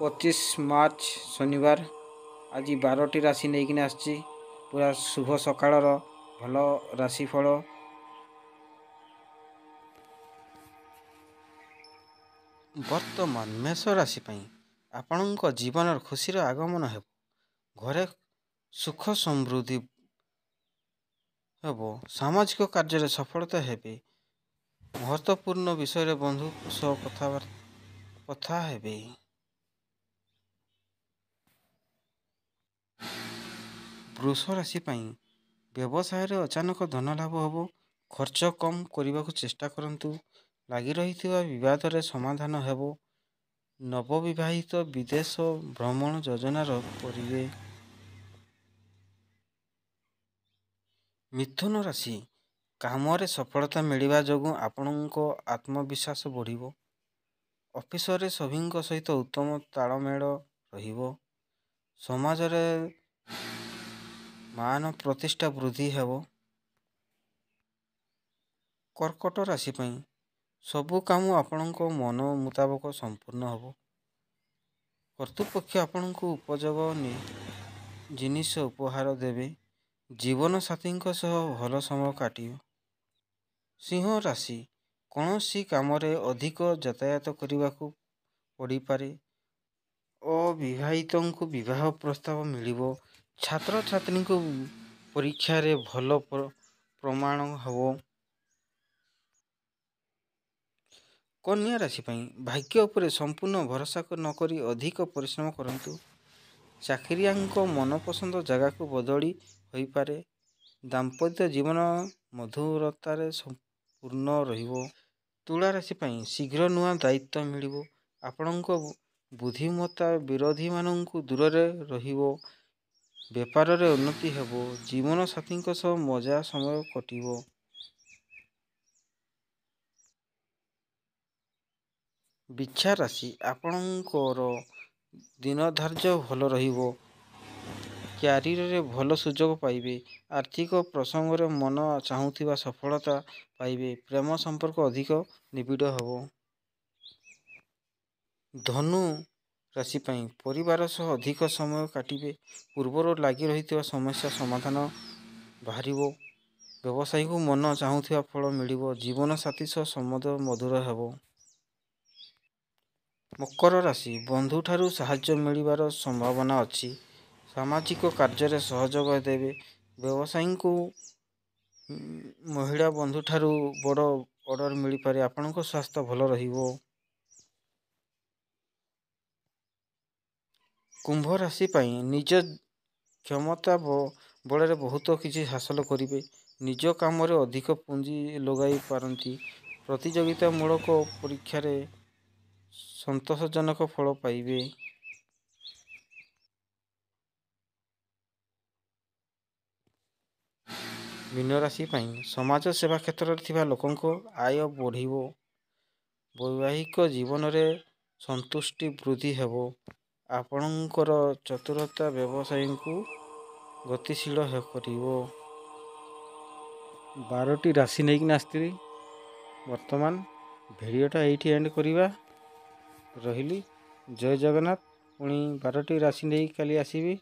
ପଚିଶ ମାର୍ଚ୍ଚ ଶନିବାର ଆଜି ବାରଟି ରାଶି ନେଇକିନା ଆସିଛି ପୁରା ଶୁଭ ସକାଳର ଭଲ ରାଶିଫଳ ବର୍ତ୍ତମାନ ମେଷ ରାଶି ପାଇଁ ଆପଣଙ୍କ ଜୀବନର ଖୁସିର ଆଗମନ ହେବ ଘରେ ସୁଖ ସମୃଦ୍ଧି ହେବ ସାମାଜିକ କାର୍ଯ୍ୟରେ ସଫଳତା ହେବେ ମହତ୍ୱପୂର୍ଣ୍ଣ ବିଷୟରେ ବନ୍ଧୁ ସହ କଥାବାର୍ତ୍ତା କଥା ହେବେ ବୃଷ ରାଶି ପାଇଁ ବ୍ୟବସାୟରେ ଅଚାନକ ଧନ ଲାଭ ହେବ ଖର୍ଚ୍ଚ କମ୍ କରିବାକୁ ଚେଷ୍ଟା କରନ୍ତୁ ଲାଗି ରହିଥିବା ବିବାଦରେ ସମାଧାନ ହେବ ନବବିବାହିତ ବିଦେଶ ଭ୍ରମଣ ଯୋଜନାର କରିବେ ମିଥୁନ ରାଶି କାମରେ ସଫଳତା ମିଳିବା ଯୋଗୁଁ ଆପଣଙ୍କ ଆତ୍ମବିଶ୍ୱାସ ବଢ଼ିବ ଅଫିସରେ ସଭିଙ୍କ ସହିତ ଉତ୍ତମ ତାଳମେଳ ରହିବ ସମାଜରେ ମାନ ପ୍ରତିଷ୍ଠା ବୃଦ୍ଧି ହେବ କର୍କଟ ରାଶି ପାଇଁ ସବୁ କାମ ଆପଣଙ୍କ ମନ ମୁତାବକ ସମ୍ପୂର୍ଣ୍ଣ ହେବ କର୍ତ୍ତୃପକ୍ଷ ଆପଣଙ୍କୁ ଉପଯୋଗ ଜିନିଷ ଉପହାର ଦେବେ ଜୀବନସାଥୀଙ୍କ ସହ ଭଲ ସମୟ କାଟିବ ସିଂହ ରାଶି କୌଣସି କାମରେ ଅଧିକ ଯାତାୟାତ କରିବାକୁ ପଡ଼ିପାରେ ଅବିବାହିତଙ୍କୁ ବିବାହ ପ୍ରସ୍ତାବ ମିଳିବ ଛାତ୍ରଛାତ୍ରୀଙ୍କୁ ପରୀକ୍ଷାରେ ଭଲ ପ୍ରମାଣ ହେବ କନ୍ୟା ରାଶି ପାଇଁ ଭାଗ୍ୟ ଉପରେ ସମ୍ପୂର୍ଣ୍ଣ ଭରସା ନ କରି ଅଧିକ ପରିଶ୍ରମ କରନ୍ତୁ ଚାକିରିଆଙ୍କ ମନପସନ୍ଦ ଜାଗାକୁ ବଦଳି ହୋଇପାରେ ଦାମ୍ପତ୍ୟ ଜୀବନ ମଧୁରତାରେ ସମ୍ପୂର୍ଣ୍ଣ ରହିବ ତୁଳା ରାଶି ପାଇଁ ଶୀଘ୍ର ନୂଆ ଦାୟିତ୍ୱ ମିଳିବ ଆପଣଙ୍କ ବୁଦ୍ଧିମତା ବିରୋଧୀମାନଙ୍କୁ ଦୂରରେ ରହିବ ବେପାରରେ ଉନ୍ନତି ହେବ ଜୀବନସାଥୀଙ୍କ ସହ ମଜା ସମୟ କଟିବ ବିଛା ରାଶି ଆପଣଙ୍କର ଦିନ ଧାର୍ଯ୍ୟ ଭଲ ରହିବ କ୍ୟାରିୟରରେ ଭଲ ସୁଯୋଗ ପାଇବେ ଆର୍ଥିକ ପ୍ରସଙ୍ଗରେ ମନ ଚାହୁଁଥିବା ସଫଳତା ପାଇବେ ପ୍ରେମ ସମ୍ପର୍କ ଅଧିକ ନିବିଡ଼ ହେବ ଧନୁ ରାଶି ପାଇଁ ପରିବାର ସହ ଅଧିକ ସମୟ କାଟିବେ ପୂର୍ବରୁ ଲାଗି ରହିଥିବା ସମସ୍ୟା ସମାଧାନ ବାହାରିବ ବ୍ୟବସାୟୀଙ୍କୁ ମନ ଚାହୁଁଥିବା ଫଳ ମିଳିବ ଜୀବନସାଥୀ ସହ ସମ୍ବନ୍ଧ ମଧୁର ହେବ ମକର ରାଶି ବନ୍ଧୁଠାରୁ ସାହାଯ୍ୟ ମିଳିବାର ସମ୍ଭାବନା ଅଛି ସାମାଜିକ କାର୍ଯ୍ୟରେ ସହଯୋଗ ଦେବେ ବ୍ୟବସାୟୀଙ୍କୁ ମହିଳା ବନ୍ଧୁଠାରୁ ବଡ଼ ଅର୍ଡ଼ର୍ ମିଳିପାରେ ଆପଣଙ୍କ ସ୍ୱାସ୍ଥ୍ୟ ଭଲ ରହିବ କୁମ୍ଭ ରାଶି ପାଇଁ ନିଜ କ୍ଷମତା ବଳରେ ବହୁତ କିଛି ହାସଲ କରିବେ ନିଜ କାମରେ ଅଧିକ ପୁଞ୍ଜି ଲଗାଇ ପାରନ୍ତି ପ୍ରତିଯୋଗିତାମୂଳକ ପରୀକ୍ଷାରେ ସନ୍ତୋଷଜନକ ଫଳ ପାଇବେ ମୀନ ରାଶି ପାଇଁ ସମାଜ ସେବା କ୍ଷେତ୍ରରେ ଥିବା ଲୋକଙ୍କ ଆୟ ବଢ଼ିବ ବୈବାହିକ ଜୀବନରେ ସନ୍ତୁଷ୍ଟି ବୃଦ୍ଧି ହେବ ଆପଣଙ୍କର ଚତୁରତା ବ୍ୟବସାୟୀଙ୍କୁ ଗତିଶୀଳ କରିବ ବାରଟି ରାଶି ନେଇକିନା ଆସିଥିଲି ବର୍ତ୍ତମାନ ଭିଡ଼ିଓଟା ଏଇଠି ଏଣ୍ଡ କରିବା ରହିଲି ଜୟ ଜଗନ୍ନାଥ ପୁଣି ବାରଟି ରାଶି ନେଇକି କାଲି ଆସିବି